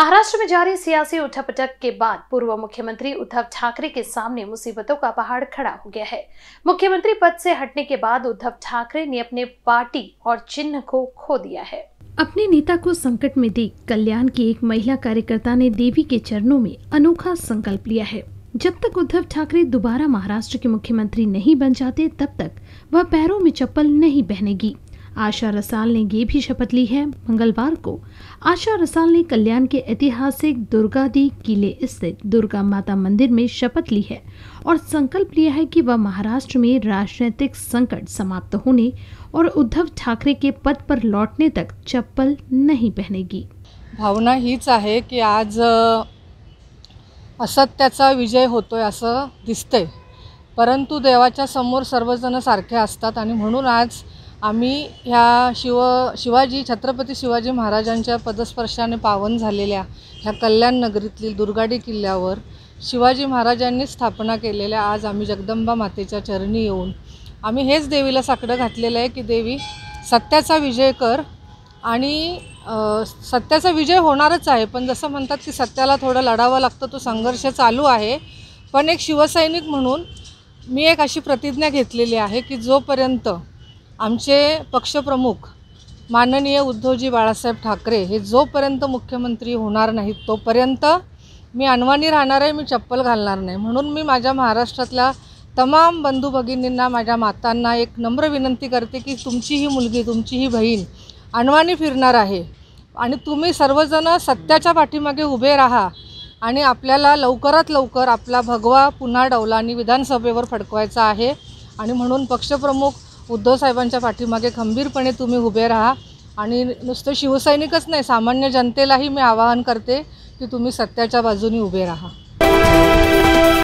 महाराष्ट्र में जारी सियासी उठपटक के बाद पूर्व मुख्यमंत्री उद्धव ठाकरे के सामने मुसीबतों का पहाड़ खड़ा हो गया है मुख्यमंत्री पद से हटने के बाद उद्धव ठाकरे ने अपने पार्टी और चिन्ह को खो दिया है अपने नेता को संकट में देख कल्याण की एक महिला कार्यकर्ता ने देवी के चरणों में अनोखा संकल्प लिया है जब तक उद्धव ठाकरे दोबारा महाराष्ट्र के मुख्यमंत्री नहीं बन जाते तब तक वह पैरों में चप्पल नहीं पहनेगी आशा रसाल ने ये भी शपथ ली है मंगलवार को आशा रसाल ने कल्याण के ऐतिहासिक दी किले स्थित दुर्गा माता मंदिर में शपथ ली है और संकल्प लिया है कि वह महाराष्ट्र में राजनीतिक संकट समाप्त होने और उद्धव ठाकरे के पद पर लौटने तक चप्पल नहीं पहनेगी भावना हीच आहे की आज असत्याचा विजय होतोय असं दिसतंय परंतु देवाच्या समोर सर्वजण सारखे असतात आणि म्हणून आज आम्ही ह्या शिव शिवाजी छत्रपती शिवाजी महाराजांच्या पदस्पर्शाने पावन झालेल्या ह्या कल्याण नगरीतील दुर्गाडी किल्ल्यावर शिवाजी महाराजांनी स्थापना केलेल्या आज आम्ही जगदंबा मातेच्या चरणी येऊन आम्ही हेच देवीला साकडं घातलेलं आहे की देवी सत्याचा विजय कर आणि सत्याचा विजय होणारच आहे पण जसं म्हणतात की सत्याला थोडं लढावं लागतं तो संघर्ष चालू आहे पण एक शिवसैनिक म्हणून मी एक अशी प्रतिज्ञा घेतलेली आहे की जोपर्यंत आमचे पक्षप्रमुख माननीय उद्धवजी बाळासाहेब ठाकरे हे जोपर्यंत मुख्यमंत्री होणार नाहीत तोपर्यंत मी अनवाणी राहणार आहे मी चप्पल घालणार नाही म्हणून मी माझ्या महाराष्ट्रातल्या तमाम बंधू भगिनींना माझ्या मातांना एक नम्र विनंती करते की तुमची ही मुलगी तुमची ही बहीण अनवाणी फिरणार आहे आणि तुम्ही सर्वजण सत्याच्या पाठीमागे उभे राहा आणि आपल्याला लवकरात लवकर आपला भगवा पुन्हा डौलानी आणि विधानसभेवर फडकवायचा आहे आणि म्हणून पक्षप्रमुख उद्धव साहेबांच्या पाठीमागे खंबीरपणे तुम्ही उभे राहा आणि नुसतं शिवसैनिकच नाही सामान्य जनतेलाही मी आवाहन करते की तुम्ही सत्याच्या बाजूने उभे राहा